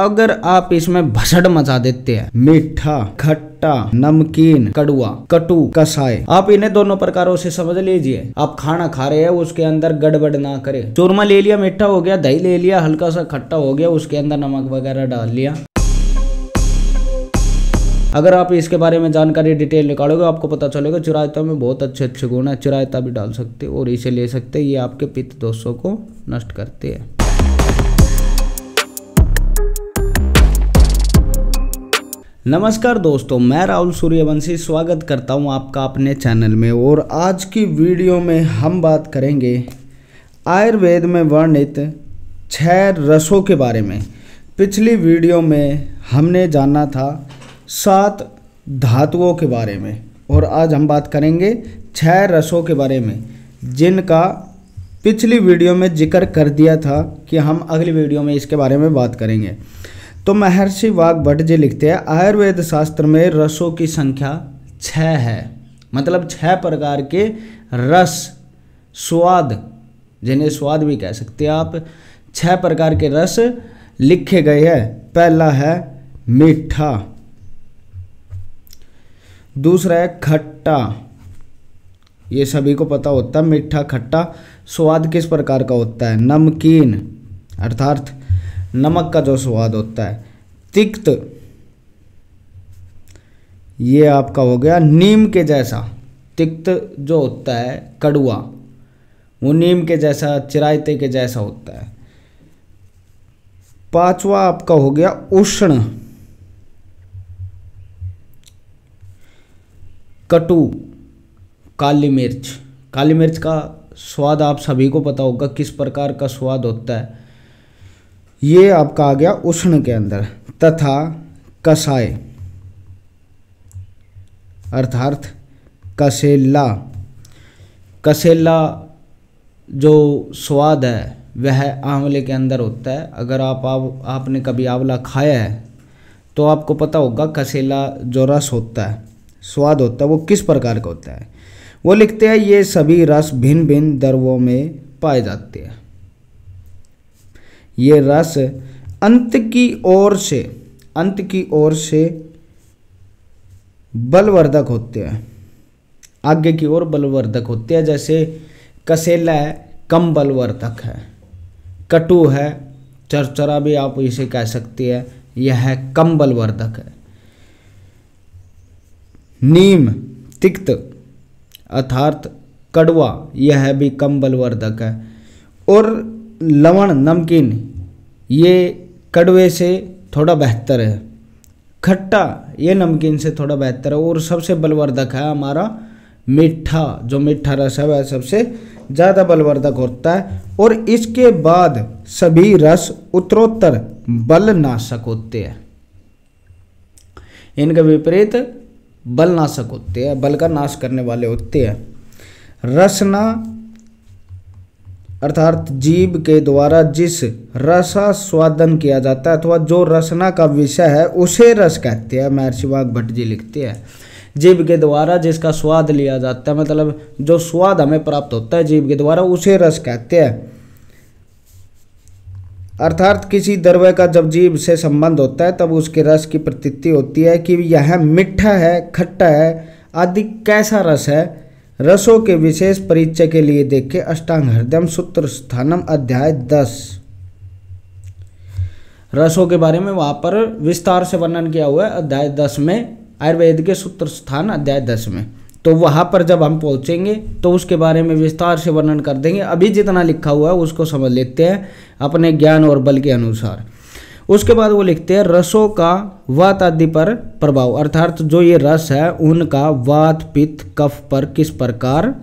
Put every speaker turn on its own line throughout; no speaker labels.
अगर आप इसमें भसड़ मचा देते हैं मीठा खट्टा नमकीन कड़ुआ कटु कसाय आप इन्हें दोनों प्रकारों से समझ लीजिए आप खाना खा रहे हैं उसके अंदर गड़बड़ ना करे चूरमा ले लिया मीठा हो गया दही ले लिया हल्का सा खट्टा हो गया उसके अंदर नमक वगैरह डाल लिया अगर आप इसके बारे में जानकारी डिटेल निकालोगे आपको पता चलेगा चुरायता में बहुत अच्छे अच्छे गुण है चुरायता भी डाल सकते और इसे ले सकते ये आपके पित्त दोषों को नष्ट करते हैं नमस्कार दोस्तों मैं राहुल सूर्यवंशी स्वागत करता हूं आपका अपने चैनल में और आज की वीडियो में हम बात करेंगे आयुर्वेद में वर्णित छह रसों के बारे में पिछली वीडियो में हमने जाना था सात धातुओं के बारे में और आज हम बात करेंगे छह रसों के बारे में जिनका पिछली वीडियो में जिक्र कर दिया था कि हम अगली वीडियो में इसके बारे में बात करेंगे तो महर्षि वाग्भट जी लिखते हैं आयुर्वेद शास्त्र में रसों की संख्या छः है मतलब छः प्रकार के रस स्वाद जिन्हें स्वाद भी कह सकते हैं आप छह प्रकार के रस लिखे गए हैं पहला है मीठा दूसरा है खट्टा ये सभी को पता होता है मीठा खट्टा स्वाद किस प्रकार का होता है नमकीन अर्थात नमक का जो स्वाद होता है तिक्त ये आपका हो गया नीम के जैसा तिक्त जो होता है कड़ुआ वो नीम के जैसा चिरायते के जैसा होता है पांचवा आपका हो गया उष्ण कटु काली मिर्च काली मिर्च का स्वाद आप सभी को पता होगा किस प्रकार का स्वाद होता है ये आपका आ गया उष्ण के अंदर तथा कसाय अर्थात कसेला कसेला जो स्वाद है वह आंवले के अंदर होता है अगर आप, आप आपने कभी आंवला खाया है तो आपको पता होगा कसेला जो रस होता है स्वाद होता है वो किस प्रकार का होता है वो लिखते हैं ये सभी रस भिन्न भिन्न द्रवों में पाए जाते हैं ये रस अंत की ओर से अंत की ओर से बलवर्धक होते हैं आगे की ओर बलवर्धक होते हैं जैसे कसेला है कम बलवर्धक है कटु है चरचरा भी आप इसे कह सकते हैं यह है कम बलवर्धक है नीम तिक्त अर्थार्थ कड़वा यह भी कम बलवर्धक है और लवण नमकीन ये कड़वे से थोड़ा बेहतर है खट्टा ये नमकीन से थोड़ा बेहतर है और सबसे बलवर्धक है हमारा मीठा जो मीठा रस है वह सबसे ज़्यादा बलवर्धक होता है और इसके बाद सभी रस उत्तरोत्तर बल नाशक होते हैं इनके विपरीत बल नाशक होते हैं बल का नाश करने वाले होते हैं रसना अर्थात जीव के द्वारा जिस स्वादन किया जाता है अथवा जो रसना का विषय है उसे रस कहते हैं महर्षि वाग भट्ट जी लिखते हैं जीव के द्वारा जिसका स्वाद लिया जाता है मतलब जो स्वाद हमें प्राप्त होता है जीव के द्वारा उसे रस कहते हैं अर्थात किसी द्रव्य का जब जीव से संबंध होता है तब उसके रस की प्रतीति होती है कि यह मिठा है खट्टा है आदि कैसा रस है रसों के विशेष परिचय के लिए देखे अष्टांग हृदयम सूत्र स्थानम अध्याय दस रसों के बारे में वहां पर विस्तार से वर्णन किया हुआ है अध्याय दस में आयुर्वेद के सूत्र स्थान अध्याय दस में तो वहां पर जब हम पहुंचेंगे तो उसके बारे में विस्तार से वर्णन कर देंगे अभी जितना लिखा हुआ है उसको समझ लेते हैं अपने ज्ञान और बल के अनुसार उसके बाद वो लिखते हैं रसों का वात आदि पर प्रभाव अर्थात जो ये रस है उनका वात पित्त कफ पर किस प्रकार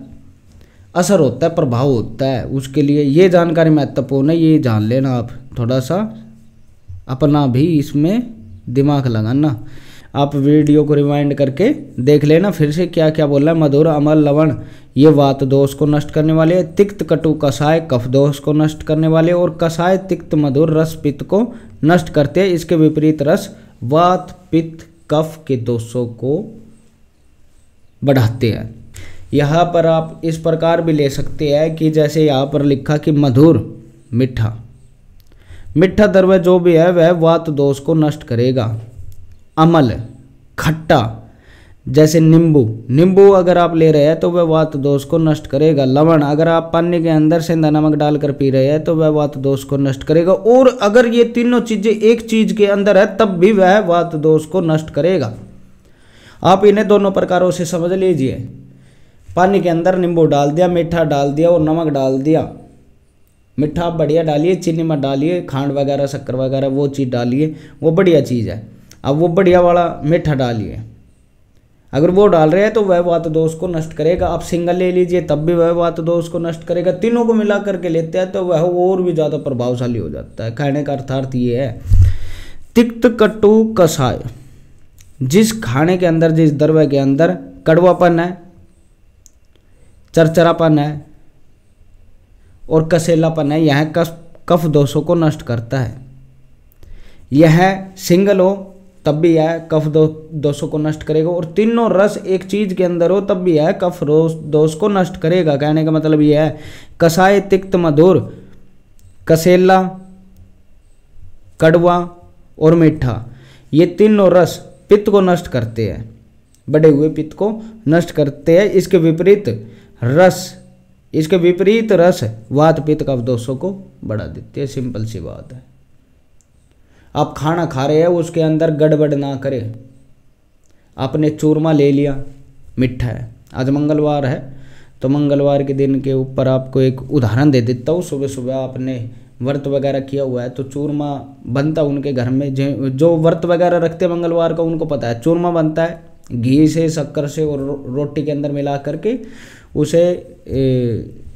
असर होता है प्रभाव होता है उसके लिए ये जानकारी महत्वपूर्ण है ये जान लेना आप थोड़ा सा अपना भी इसमें दिमाग लगाना आप वीडियो को रिवाइंड करके देख लेना फिर से क्या क्या बोला है मधुर अमल लवण ये वात दोष को नष्ट करने वाले तिक्त कटु कसाय कफ दोष को नष्ट करने वाले और कसाय तिक्त मधुर रस पित्त को नष्ट करते हैं इसके विपरीत रस वात पित्त कफ के दोषों को बढ़ाते हैं यहाँ पर आप इस प्रकार भी ले सकते हैं कि जैसे यहाँ पर लिखा कि मधुर मीठा मिठा द्रव्य जो भी है वह वात दोष को नष्ट करेगा अमल खट्टा जैसे नींबू नींबू अगर आप ले रहे हैं तो वह वात दोष को नष्ट करेगा लवण अगर आप पानी के अंदर से नमक डालकर पी रहे हैं तो वह वात दोष को नष्ट करेगा और अगर ये तीनों चीज़ें एक चीज़ के अंदर है तब भी वह वात दोष को नष्ट करेगा आप इन्हें दोनों प्रकारों से समझ लीजिए पानी के अंदर नींबू डाल दिया मीठा डाल दिया और नमक डाल दिया मीठा आप बढ़िया डालिए चीनी मत डालिए खांड वगैरह शक्कर वगैरह वो चीज़ डालिए वो बढ़िया चीज़ है अब वो बढ़िया वाला मीठा डालिए अगर वो डाल रहे हैं तो वह वात दोष को नष्ट करेगा आप सिंगल ले लीजिए तब भी वह वात दोष को नष्ट करेगा तीनों को मिला करके लेते हैं तो वह और भी ज़्यादा प्रभावशाली हो जाता है खाने का अर्थार्थ ये है तिक्त कटु कसाय जिस खाने के अंदर जिस द्रव्य के अंदर कड़वापन है चरचरापन है और कसेलापन है यह कफ कफ दोषों को नष्ट करता है यह सिंगल हो तब भी यह कफ दो, दोषों को नष्ट करेगा और तीनों रस एक चीज के अंदर हो तब भी यह कफ रोष दोष को नष्ट करेगा कहने का मतलब यह है कसाय तिक्त मधुर कसेला कड़वा और मीठा ये तीनों रस पित्त को नष्ट करते हैं बड़े हुए पित्त को नष्ट करते हैं इसके विपरीत रस इसके विपरीत रस वात पित्त कफ दोषों को बढ़ा देते हैं सिंपल सी बात है आप खाना खा रहे हैं उसके अंदर गड़बड़ ना करे आपने चूरमा ले लिया मिठा है आज मंगलवार है तो मंगलवार के दिन के ऊपर आपको एक उदाहरण दे देता हूँ सुबह सुबह आपने व्रत वगैरह किया हुआ है तो चूरमा बनता उनके घर में जो व्रत वगैरह रखते हैं मंगलवार का उनको पता है चूरमा बनता है घी से शक्कर से और रोटी के अंदर मिला करके उसे ए,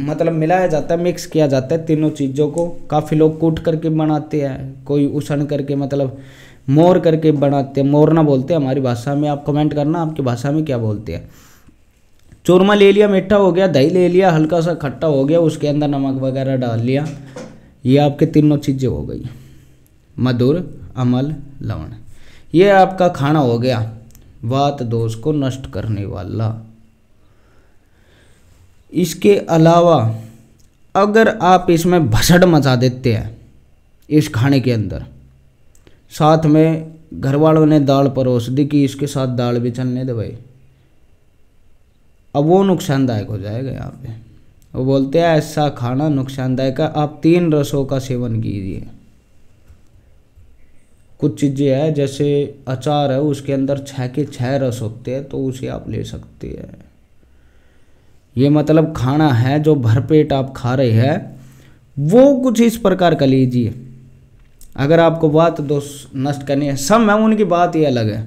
मतलब मिलाया जाता है मिक्स किया जाता है तीनों चीज़ों को काफ़ी लोग कूट करके बनाते हैं कोई उसन करके मतलब मोर करके बनाते हैं मोरना बोलते हैं हमारी भाषा में आप कमेंट करना आपकी भाषा में क्या बोलते हैं चूरमा ले लिया मीठा हो गया दही ले लिया हल्का सा खट्टा हो गया उसके अंदर नमक वगैरह डाल लिया ये आपके तीनों चीज़ें हो गई मधुर अमल लवण ये आपका खाना हो गया वात दोष को नष्ट करने वाला इसके अलावा अगर आप इसमें भसड़ मचा देते हैं इस खाने के अंदर साथ में घर वालों ने दाल परोस दी कि इसके साथ दाल भी चलने दे भाई अब वो नुकसानदायक हो जाएगा यहाँ पे वो बोलते हैं ऐसा खाना नुकसानदायक है आप तीन रसों का सेवन कीजिए कुछ चीज़ें हैं जैसे अचार है उसके अंदर छः के छः रस होते हैं तो उसे आप ले सकते हैं ये मतलब खाना है जो भरपेट आप खा रहे हैं वो कुछ इस प्रकार का लीजिए अगर आपको बात दोष नष्ट करनी है सम है उनकी बात ही अलग है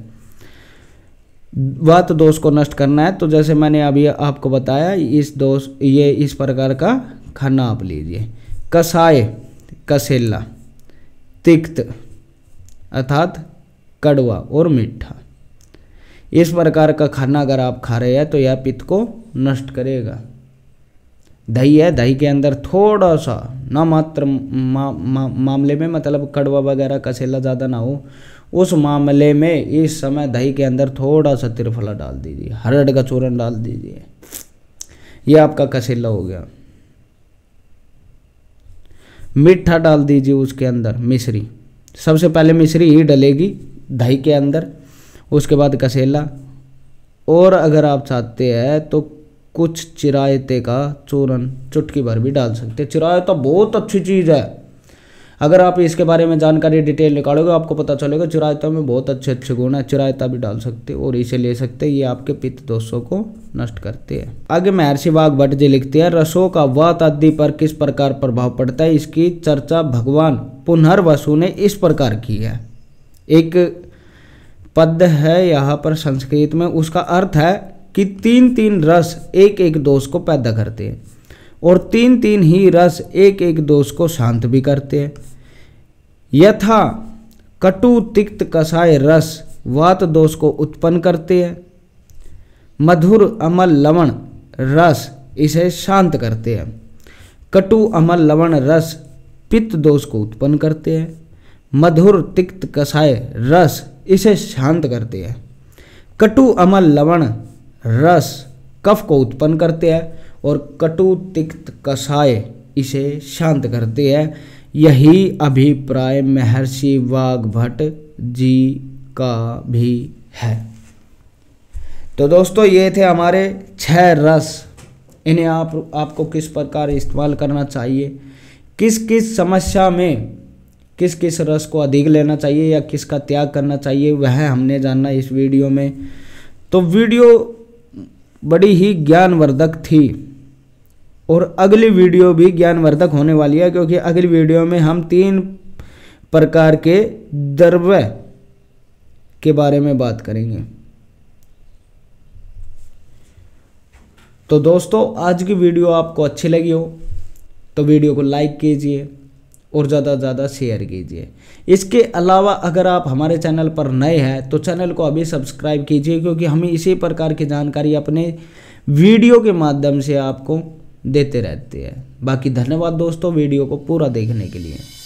बात दोष को नष्ट करना है तो जैसे मैंने अभी आपको बताया इस दोष ये इस प्रकार का खाना आप लीजिए कसाय कसेला तिक्त अर्थात कड़वा और मीठा इस प्रकार का खाना अगर आप खा रहे हैं तो यह पित्त को नष्ट करेगा दही है दही के अंदर थोड़ा सा न मात्र मा, मा, मामले में मतलब कड़वा वगैरह कसेला ज़्यादा ना हो उस मामले में इस समय दही के अंदर थोड़ा सा त्रिफला डाल दीजिए हरड का चूरन डाल दीजिए ये आपका कसेला हो गया मीठा डाल दीजिए उसके अंदर मिश्री सबसे पहले मिश्री ही डलेगी दही के अंदर उसके बाद कसेला और अगर आप चाहते हैं तो कुछ चिरायते का चूरन चुटकी भर भी डाल सकते हैं चिरायता तो बहुत अच्छी चीज़ है अगर आप इसके बारे में जानकारी डिटेल निकालोगे आपको पता चलेगा चिरायता में बहुत अच्छे अच्छे गुण है चिरायता भी डाल सकते और इसे ले सकते ये आपके पित्त दोषों को नष्ट करते हैं आगे महर्षि बाघ भट्ट जी लिखते हैं रसों का वात आदि पर किस प्रकार प्रभाव पड़ता है इसकी चर्चा भगवान पुनर्वसु ने इस प्रकार की है एक पद है यहाँ पर संस्कृत में उसका अर्थ है कि तीन तीन रस एक एक दोष को पैदा करते हैं और तीन तीन ही रस एक एक दोष को शांत भी करते हैं यथा कटु तिक्त कसाय रस वात दोष को उत्पन्न करते हैं मधुर अमल लवण रस इसे शांत करते हैं कटु अमल लवण रस पित्त दोष को उत्पन्न करते हैं मधुर तिक्त कसाय रस इसे शांत करते हैं कटु अमल लवण रस कफ को उत्पन्न करते हैं और कटु तिक्त कषाय इसे शांत करते हैं यही अभिप्राय महर्षि वाग्भट जी का भी है तो दोस्तों ये थे हमारे छह रस इन्हें आप आपको किस प्रकार इस्तेमाल करना चाहिए किस किस समस्या में किस किस रस को अधिक लेना चाहिए या किसका त्याग करना चाहिए वह हमने जानना इस वीडियो में तो वीडियो बड़ी ही ज्ञानवर्धक थी और अगली वीडियो भी ज्ञानवर्धक होने वाली है क्योंकि अगली वीडियो में हम तीन प्रकार के द्रव्य के बारे में बात करेंगे तो दोस्तों आज की वीडियो आपको अच्छी लगी हो तो वीडियो को लाइक कीजिए और ज़्यादा से ज़्यादा शेयर कीजिए इसके अलावा अगर आप हमारे चैनल पर नए हैं तो चैनल को अभी सब्सक्राइब कीजिए क्योंकि हम इसी प्रकार की जानकारी अपने वीडियो के माध्यम से आपको देते रहते हैं बाकी धन्यवाद दोस्तों वीडियो को पूरा देखने के लिए